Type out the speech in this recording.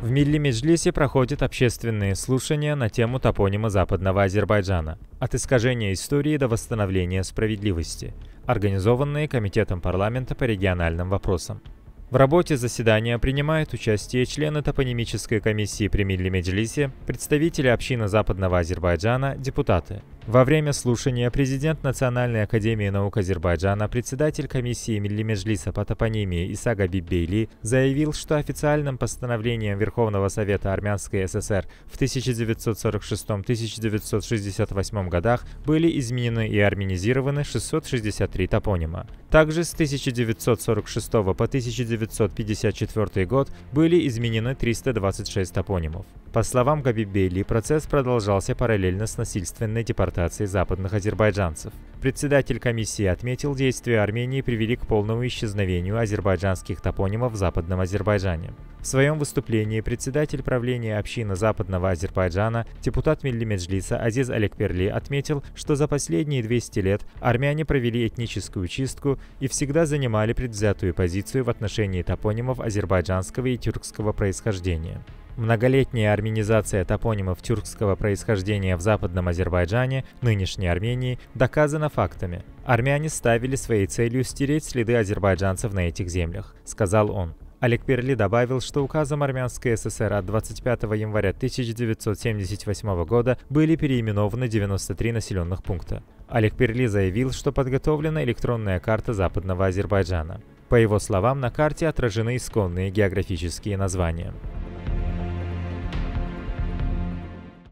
В Милли-Меджлисе проходят общественные слушания на тему топонима Западного Азербайджана «От искажения истории до восстановления справедливости», организованные Комитетом парламента по региональным вопросам. В работе заседания принимают участие члены топонимической комиссии при Милли-Меджлисе, представители общины Западного Азербайджана, депутаты – во время слушания президент Национальной академии наук Азербайджана, председатель комиссии Миллимежлиса по топонимии Исага Бибейли заявил, что официальным постановлением Верховного Совета Армянской ССР в 1946-1968 годах были изменены и армянизированы 663 топонима. Также с 1946 по 1954 год были изменены 326 топонимов. По словам Габи процесс продолжался параллельно с насильственной депортацией западных азербайджанцев. Председатель комиссии отметил, действия Армении привели к полному исчезновению азербайджанских топонимов в Западном Азербайджане. В своем выступлении председатель правления общины Западного Азербайджана, депутат Миллимеджлиса Азиз Алекперли отметил, что за последние 200 лет армяне провели этническую чистку, и всегда занимали предвзятую позицию в отношении топонимов азербайджанского и тюркского происхождения. Многолетняя арменизация топонимов тюркского происхождения в Западном Азербайджане, нынешней Армении, доказана фактами. Армяне ставили своей целью стереть следы азербайджанцев на этих землях, сказал он. Олег Перли добавил, что указом Армянской ССР от 25 января 1978 года были переименованы 93 населенных пункта. Олег Перли заявил, что подготовлена электронная карта Западного Азербайджана. По его словам, на карте отражены исконные географические названия.